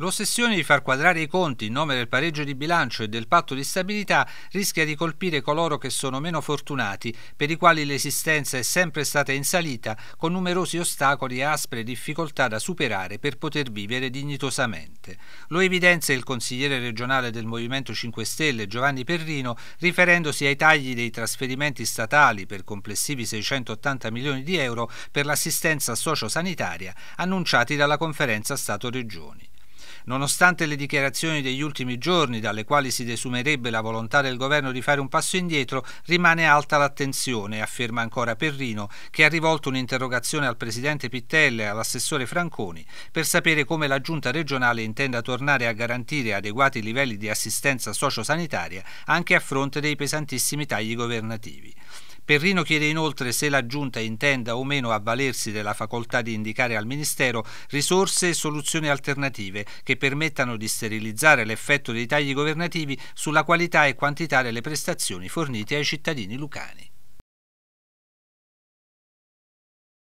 L'ossessione di far quadrare i conti in nome del pareggio di bilancio e del patto di stabilità rischia di colpire coloro che sono meno fortunati, per i quali l'esistenza è sempre stata in salita, con numerosi ostacoli e aspre difficoltà da superare per poter vivere dignitosamente. Lo evidenzia il consigliere regionale del Movimento 5 Stelle Giovanni Perrino, riferendosi ai tagli dei trasferimenti statali per complessivi 680 milioni di euro per l'assistenza sociosanitaria annunciati dalla conferenza Stato-Regioni. Nonostante le dichiarazioni degli ultimi giorni, dalle quali si desumerebbe la volontà del governo di fare un passo indietro, rimane alta l'attenzione, afferma ancora Perrino, che ha rivolto un'interrogazione al presidente Pittelle e all'assessore Franconi per sapere come la giunta regionale intenda tornare a garantire adeguati livelli di assistenza sociosanitaria anche a fronte dei pesantissimi tagli governativi. Perrino chiede inoltre se la Giunta intenda o meno avvalersi della facoltà di indicare al Ministero risorse e soluzioni alternative che permettano di sterilizzare l'effetto dei tagli governativi sulla qualità e quantità delle prestazioni fornite ai cittadini lucani.